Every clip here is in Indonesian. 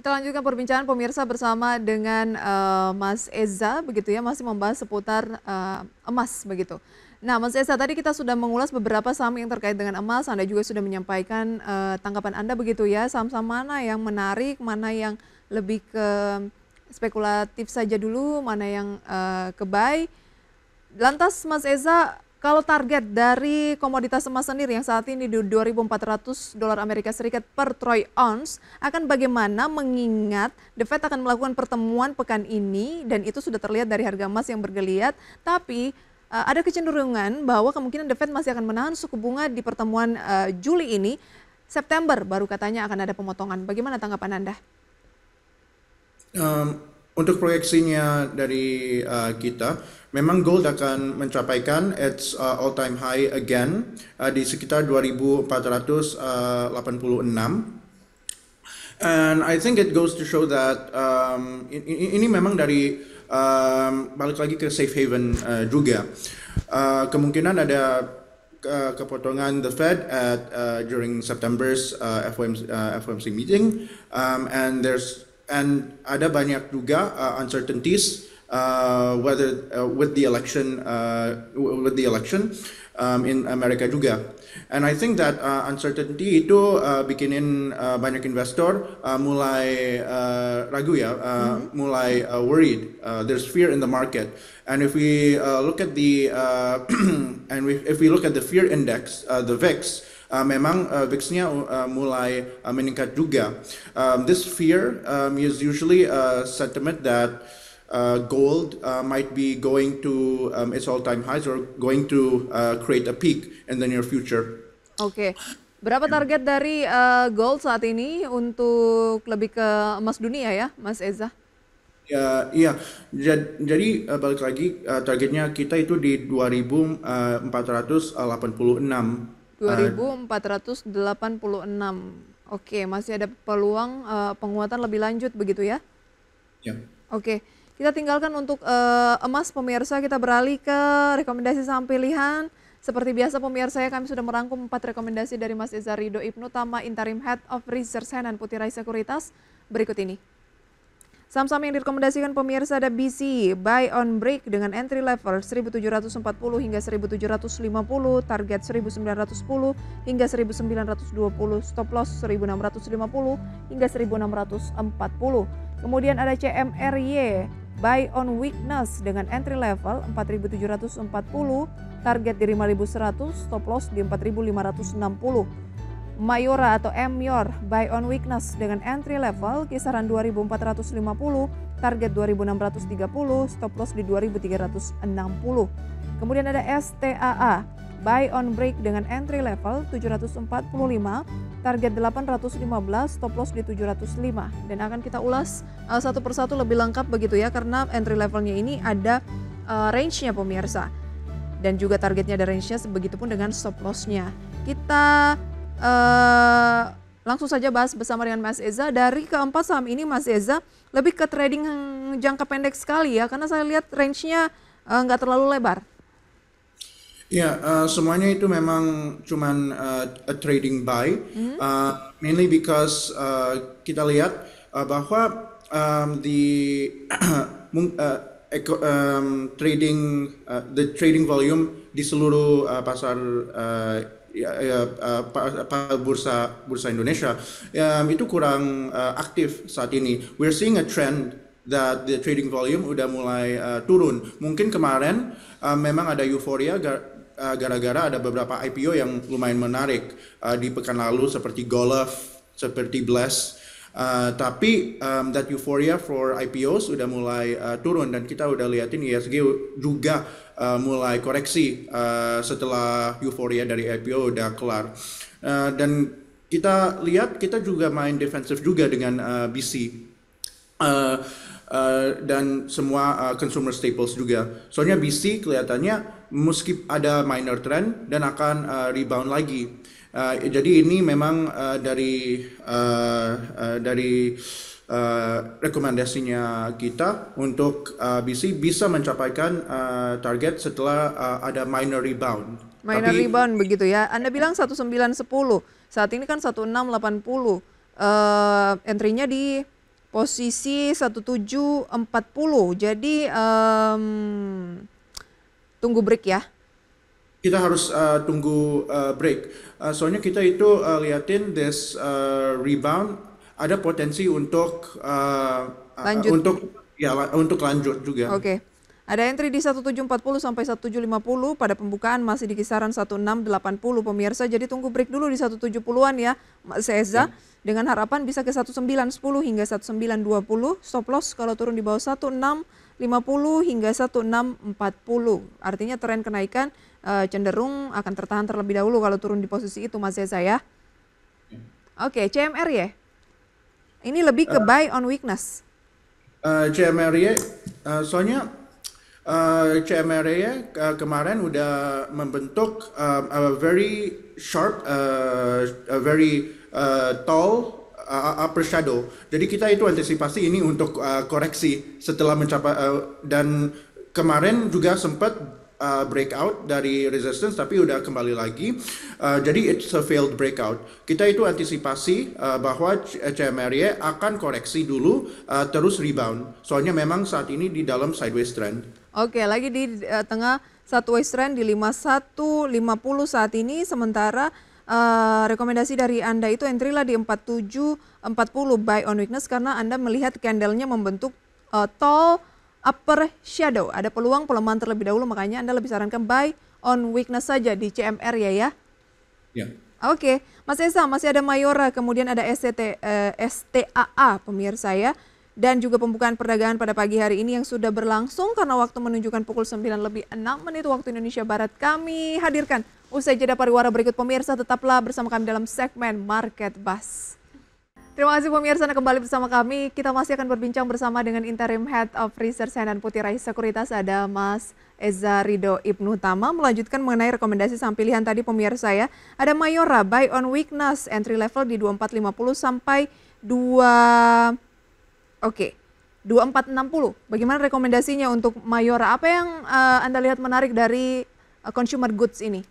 Kita lanjutkan perbincangan pemirsa bersama dengan uh, Mas Eza begitu ya masih membahas seputar uh, emas begitu. Nah, Mas Eza tadi kita sudah mengulas beberapa saham yang terkait dengan emas. Anda juga sudah menyampaikan uh, tanggapan Anda begitu ya. Saham-saham mana yang menarik, mana yang lebih ke spekulatif saja dulu, mana yang uh, kebaik. Lantas Mas Eza kalau target dari komoditas emas sendiri yang saat ini di 2.400 dolar Amerika Serikat per troy ounce akan bagaimana mengingat The Fed akan melakukan pertemuan pekan ini dan itu sudah terlihat dari harga emas yang bergeliat tapi uh, ada kecenderungan bahwa kemungkinan The Fed masih akan menahan suku bunga di pertemuan uh, Juli ini September baru katanya akan ada pemotongan. Bagaimana tanggapan Anda? Um, untuk proyeksinya dari uh, kita memang gold akan mencapaikan its uh, all time high again uh, di sekitar 2486 uh, and I think it goes to show that um, ini, memang dari um, balik lagi ke safe haven uh, juga uh, kemungkinan ada ke kepotongan the Fed at uh, during September's uh, FOMC, uh, FOMC meeting um, and there's and ada banyak juga uh, uncertainties Uh, whether uh, with the election uh, with the election um, in America juga. And I think that uh, uncertainty itu uh, bikinin uh, banyak investor uh, mulai uh, ragu ya, uh, mm-hmm. mulai uh, worried. Uh, there's fear in the market. And if we uh, look at the uh, and we, if we look at the fear index, uh, the VIX, uh, memang uh, VIX-nya uh, mulai uh, meningkat juga. Um, this fear um, is usually a sentiment that uh, gold uh, might be going to um, its all-time highs or going to uh, create a peak in the near future. Oke, okay. berapa target dari uh, gold saat ini untuk lebih ke emas dunia ya, Mas Eza? Ya, iya. Jadi uh, balik lagi uh, targetnya kita itu di 2486. 2486. Uh, Oke, masih ada peluang penguatan lebih lanjut begitu ya? Ya. Oke. Kita tinggalkan untuk uh, emas pemirsa, kita beralih ke rekomendasi saham pilihan. Seperti biasa pemirsa, ya, kami sudah merangkum empat rekomendasi dari Mas Izarido Ibnu Tama, Interim Head of Research Henan Putih Rai Sekuritas. Berikut ini. Saham-saham yang direkomendasikan pemirsa ada BC, buy on break dengan entry level 1740 hingga 1750, target 1910 hingga 1920, stop loss 1650 hingga 1640. Kemudian ada CMRY, buy on weakness dengan entry level 4740, target di 5100, stop loss di 4560. Mayora atau Mior buy on weakness dengan entry level kisaran 2450, target 2630, stop loss di 2360. Kemudian ada STAA buy on break dengan entry level 745, target 815, stop loss di 705 dan akan kita ulas uh, satu persatu lebih lengkap begitu ya karena entry levelnya ini ada uh, range-nya pemirsa dan juga targetnya ada range-nya sebegitupun dengan stop loss-nya. Kita uh, langsung saja bahas bersama dengan Mas Eza dari keempat saham ini Mas Eza lebih ke trading jangka pendek sekali ya karena saya lihat range-nya nggak uh, terlalu lebar. Ya, uh, semuanya itu memang cuman uh, a trading buy, hmm uh, mainly because uh, kita lihat uh, bahwa um, the uh, eco, um, trading uh, the trading volume di seluruh uh, pasar uh, ya, uh, bursa bursa Indonesia um, itu kurang uh, aktif saat ini. We're seeing a trend that the trading volume udah mulai uh, turun. Mungkin kemarin uh, memang ada euforia Eh, gara-gara uh, ada beberapa IPO yang lumayan menarik uh, di pekan lalu seperti Golf, seperti Bless. Uh, tapi um, that euphoria for IPOs sudah mulai uh, turun dan kita udah liatin ISG juga uh, mulai koreksi uh, setelah euphoria dari IPO udah kelar. Uh, dan kita lihat kita juga main defensif juga dengan uh, BC. Uh, Uh, dan semua uh, consumer staples juga. Soalnya BC kelihatannya meski ada minor trend dan akan uh, rebound lagi. Uh, jadi ini memang uh, dari uh, uh, dari uh, rekomendasinya kita untuk uh, BC bisa mencapai uh, target setelah uh, ada minor rebound. Minor Tapi, rebound begitu ya. Anda bilang 1910. Saat ini kan 1680. Uh, entry-nya di posisi 1740. Jadi um, tunggu break ya kita harus uh, tunggu uh, break. Uh, soalnya kita itu uh, liatin this uh, rebound ada potensi untuk uh, lanjut. Uh, untuk ya untuk lanjut juga. Oke. Okay. Ada entry di 1740 sampai 1750 pada pembukaan masih di kisaran 1680 pemirsa. Jadi tunggu break dulu di 170-an ya Mas Eza. Ya. Dengan harapan bisa ke 1910 hingga 1920 stop loss kalau turun di bawah 16 50 hingga 1640. Artinya tren kenaikan e, cenderung akan tertahan terlebih dahulu kalau turun di posisi itu Mas Zeza ya. Oke, okay, CMR ya. Ini lebih ke uh, buy on weakness. Uh, eh, CMR ya, uh, soalnya uh, CMR ya uh, kemarin udah membentuk uh, a very sharp, uh, a very uh, tall Uh, uh, upper shadow. Jadi kita itu antisipasi ini untuk uh, koreksi setelah mencapai uh, dan kemarin juga sempat uh, breakout dari resistance tapi udah kembali lagi. Uh, jadi it's a failed breakout. Kita itu antisipasi uh, bahwa CMRY akan koreksi dulu uh, terus rebound. Soalnya memang saat ini di dalam sideways trend. Oke, lagi di uh, tengah sideways trend di 5150 saat ini sementara Eh, rekomendasi dari Anda itu entry lah di 4740 buy on weakness karena Anda melihat candlenya membentuk uh, tall upper shadow. Ada peluang pelemahan terlebih dahulu makanya Anda lebih sarankan buy on weakness saja di CMR ya ya. Ya. Oke, okay. Mas Esa masih ada Mayora, kemudian ada SCT, eh, STAA pemirsa ya. Dan juga pembukaan perdagangan pada pagi hari ini yang sudah berlangsung karena waktu menunjukkan pukul 9 lebih 6 menit waktu Indonesia Barat kami hadirkan Usai jeda pariwara berikut pemirsa tetaplah bersama kami dalam segmen Market Bus. Terima kasih pemirsa Anda kembali bersama kami. Kita masih akan berbincang bersama dengan Interim Head of Research Senan Putih Rai Sekuritas ada Mas Eza Rido Ibnu Tama melanjutkan mengenai rekomendasi saham pilihan tadi pemirsa ya. Ada Mayora buy on weakness entry level di 2450 sampai 2 Oke. Okay. 2460. Bagaimana rekomendasinya untuk Mayora? Apa yang uh, Anda lihat menarik dari uh, consumer goods ini?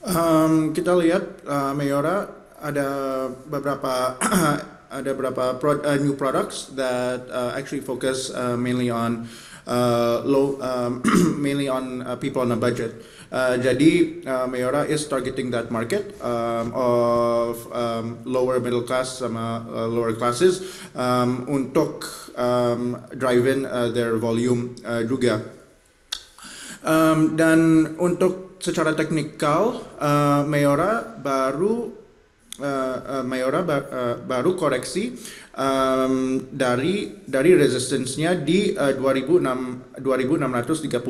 Um, kita lihat uh, Mayora ada beberapa ada beberapa pro, uh, new products that uh, actually focus uh, mainly on uh, low um, mainly on uh, people on a budget. Uh, jadi uh, Mayora is targeting that market um, of um, lower middle class sama uh, lower classes um, untuk um, drive in uh, their volume uh, juga. Um, dan untuk secara teknikal uh, Mayora baru uh, Mayora ba uh, baru koreksi um, dari dari resistance-nya di uh, 2006 2630.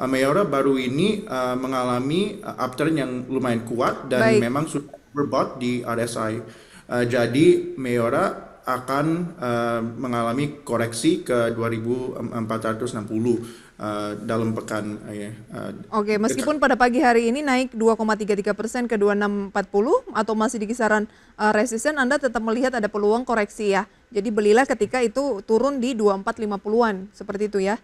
Uh, Mayora baru ini uh, mengalami uptrend upturn yang lumayan kuat dan Baik. memang sudah berbot di RSI. Uh, jadi Mayora akan uh, mengalami koreksi ke 2460 uh, eh, dalam pekan. Uh, uh, Oke, meskipun pada pagi hari ini naik 2,33 persen ke 2640 atau masih di kisaran uh, resisten, Anda tetap melihat ada peluang koreksi ya. Jadi belilah ketika itu turun di 2450-an, seperti itu ya.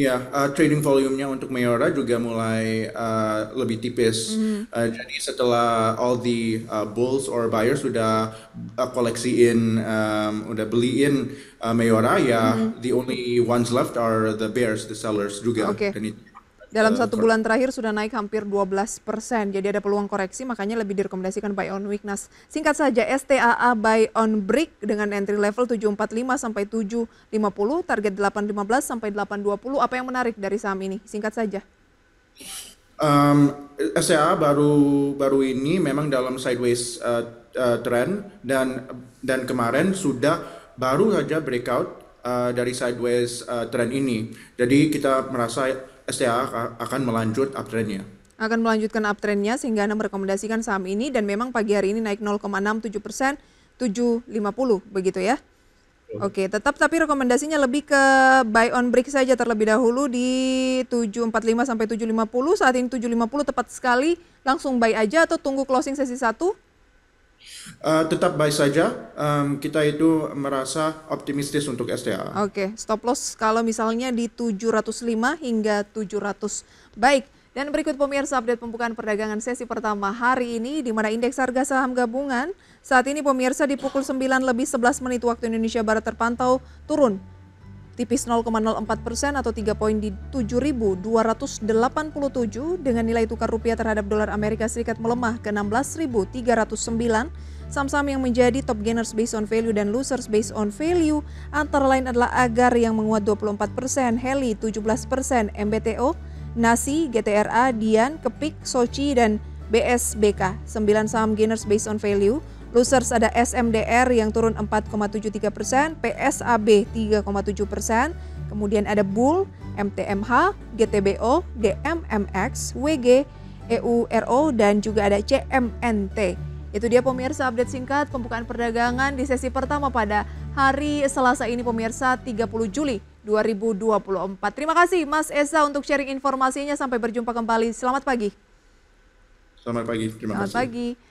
Ya, uh, trading volume-nya untuk Mayora juga mulai uh, lebih tipis. Mm. Uh, jadi setelah all the uh, bulls or buyers sudah uh, koleksiin, um, udah beliin uh, Mayora, ya mm. the only ones left are the bears, the sellers juga. Okay. Dan itu dalam uh, satu bulan terakhir sudah naik hampir 12 persen, jadi ada peluang koreksi, makanya lebih direkomendasikan buy on weakness. Singkat saja, STAA buy on break dengan entry level 745 sampai 750, target 815 sampai 820. Apa yang menarik dari saham ini? Singkat saja. Um, STAA baru baru ini memang dalam sideways uh, uh, trend dan dan kemarin sudah baru saja breakout uh, dari sideways uh, trend ini. Jadi kita merasa STA akan melanjut uptrendnya akan melanjutkan uptrendnya sehingga Anda merekomendasikan saham ini dan memang pagi hari ini naik 0,67 persen 750 begitu ya. Oke, okay, tetap tapi rekomendasinya lebih ke buy on break saja terlebih dahulu di 745 sampai 750. Saat ini 750 tepat sekali, langsung buy aja atau tunggu closing sesi 1? Uh, tetap baik saja, um, kita itu merasa optimistis untuk STA. Oke, okay. stop loss kalau misalnya di 705 hingga 700. Baik, dan berikut pemirsa update pembukaan perdagangan sesi pertama hari ini di mana indeks harga saham gabungan saat ini pemirsa di pukul 9 lebih 11 menit waktu Indonesia Barat terpantau turun tipis 0,04 persen atau 3 poin di 7.287 dengan nilai tukar rupiah terhadap dolar Amerika Serikat melemah ke 16.309. Saham-saham yang menjadi top gainers based on value dan losers based on value antara lain adalah Agar yang menguat 24 persen, Heli 17 persen, MBTO, Nasi, GTRA, Dian, Kepik, Sochi, dan BSBK. 9 saham gainers based on value Losers ada SMDR yang turun 4,73 persen, PSAB 3,7 persen, kemudian ada Bull, MTMH, GTBO, DMMX, WG, EURO, dan juga ada CMNT. Itu dia pemirsa update singkat pembukaan perdagangan di sesi pertama pada hari Selasa ini pemirsa 30 Juli 2024. Terima kasih Mas Esa untuk sharing informasinya. Sampai berjumpa kembali. Selamat pagi. Selamat pagi. Terima Selamat kasih. pagi.